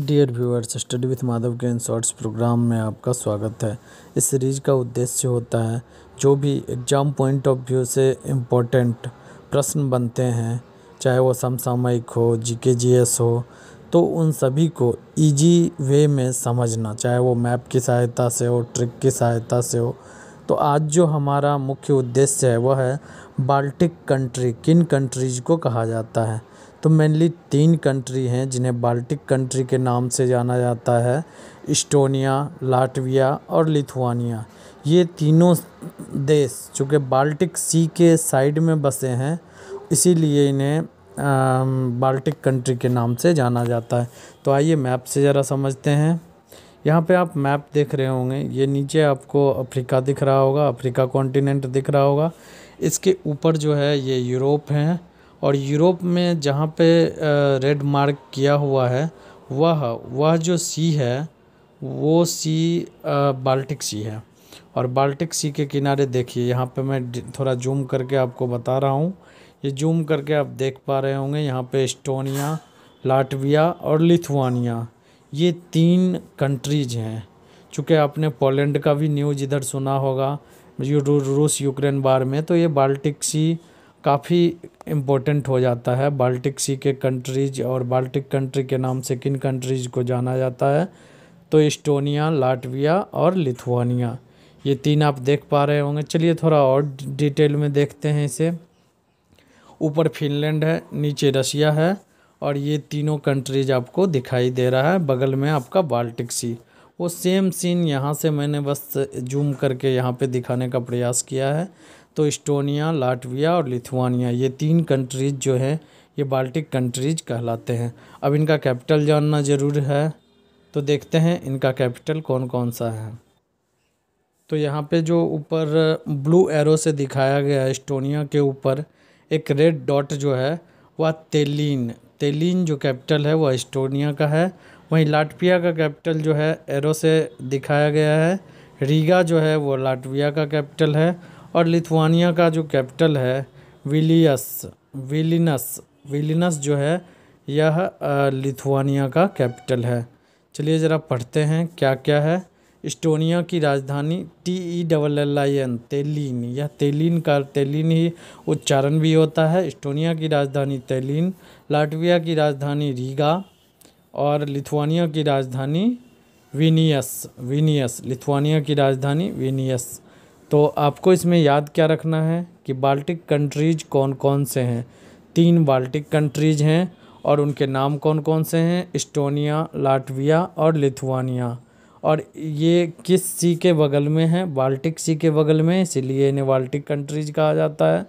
dear viewers study with Madhav के इन shorts programme में आपका स्वागत है इस सीरीज़ का उद्देश्य होता है जो भी एग्ज़ाम पॉइंट ऑफ व्यू से इम्पोर्टेंट प्रश्न बनते हैं चाहे वो समसामयिक हो जीके जीएस हो तो उन सभी को इजी वे में समझना चाहे वो मैप की सहायता से हो ट्रिक की सहायता से हो तो आज जो हमारा मुख्य उद्देश्य है वह है बाल्टिक कंट्री किन कंट्रीज़ को कहा जाता है तो मेनली तीन कंट्री हैं जिन्हें बाल्टिक कंट्री के नाम से जाना जाता है इस्टोनिया लाटविया और लिथुआनिया ये तीनों देश चूँकि बाल्टिक सी के साइड में बसे हैं इसीलिए इन्हें बाल्टिक कंट्री के नाम से जाना जाता है तो आइए मैप से ज़रा समझते हैं यहाँ पे आप मैप देख रहे होंगे ये नीचे आपको अफ्रीका दिख रहा होगा अफ्रीका कॉन्टिनेंट दिख रहा होगा इसके ऊपर जो है ये यूरोप है और यूरोप में जहाँ पे रेड मार्क किया हुआ है वह वह जो सी है वो सी बाल्टिक सी है और बाल्टिक सी के किनारे देखिए यहाँ पे मैं थोड़ा जूम करके आपको बता रहा हूँ ये जूम करके आप देख पा रहे होंगे यहाँ पे एस्टोनिया लाटविया और लिथुआनिया ये तीन कंट्रीज हैं चूँकि आपने पोलैंड का भी न्यूज इधर सुना होगा यू रूस यूक्रेन बार में तो ये बाल्टिक सी काफ़ी इम्पोर्टेंट हो जाता है बाल्टिक सी के कंट्रीज और बाल्टिक कंट्री के नाम से किन कंट्रीज को जाना जाता है तो इस्टोनिया लाटविया और लिथुआनिया ये तीन आप देख पा रहे होंगे चलिए थोड़ा और डिटेल में देखते हैं इसे ऊपर फिनलैंड है नीचे रशिया है और ये तीनों कंट्रीज आपको दिखाई दे रहा है बगल में आपका बाल्टिक सी वो सेम सीन यहाँ से मैंने बस जूम करके यहाँ पे दिखाने का प्रयास किया है तो इस्टोनिया लाटविया और लिथुआनिया ये तीन कंट्रीज जो हैं ये बाल्टिक कंट्रीज कहलाते हैं अब इनका कैपिटल जानना ज़रूर है तो देखते हैं इनका कैपिटल कौन कौन सा है तो यहाँ पे जो ऊपर ब्लू एरो से दिखाया गया है इस्टोनिया के ऊपर एक रेड डॉट जो है वह तेलिन तेलिन जो कैपिटल है वह एस्टोनिया का है वहीं लाटविया का कैपिटल जो है एरो से दिखाया गया है रीगा जो है वो लाटविया का कैपिटल है और लिथुआनिया का जो कैपिटल है विलियस विलिनस विलिनस जो है यह लिथुआनिया का कैपिटल है चलिए ज़रा पढ़ते हैं क्या क्या है इस्टोनिया की राजधानी T E double L I N Tallinn यह तेलिन का तेलिन ही उच्चारण भी होता है इस्टोनिया की राजधानी तेलिन लाटविया की राजधानी रीगा और लिथुआनिया की राजधानी विनियस विनियस लिथुआनिया की राजधानी विनियस तो आपको इसमें याद क्या रखना है कि बाल्टिक कंट्रीज कौन कौन से हैं तीन बाल्टिक कंट्रीज हैं और उनके नाम कौन कौन से हैं इस्टोनिया लाटविया और लिथुआनिया और ये किस सी के बगल में है बाल्टिक सी के बगल में इसीलिए इन्हें बाल्टिक कंट्रीज कहा जाता है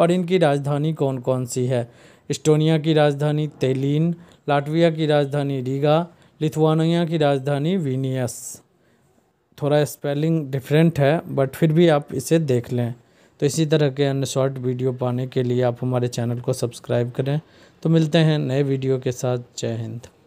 और इनकी राजधानी कौन कौन सी है इस्टोनिया की राजधानी तेलिन लाटविया की राजधानी रीगा लिथुआनिया की राजधानी वीनियस थोड़ा स्पेलिंग डिफरेंट है बट फिर भी आप इसे देख लें तो इसी तरह के अन्य शॉर्ट वीडियो पाने के लिए आप हमारे चैनल को सब्सक्राइब करें तो मिलते हैं नए वीडियो के साथ जय हिंद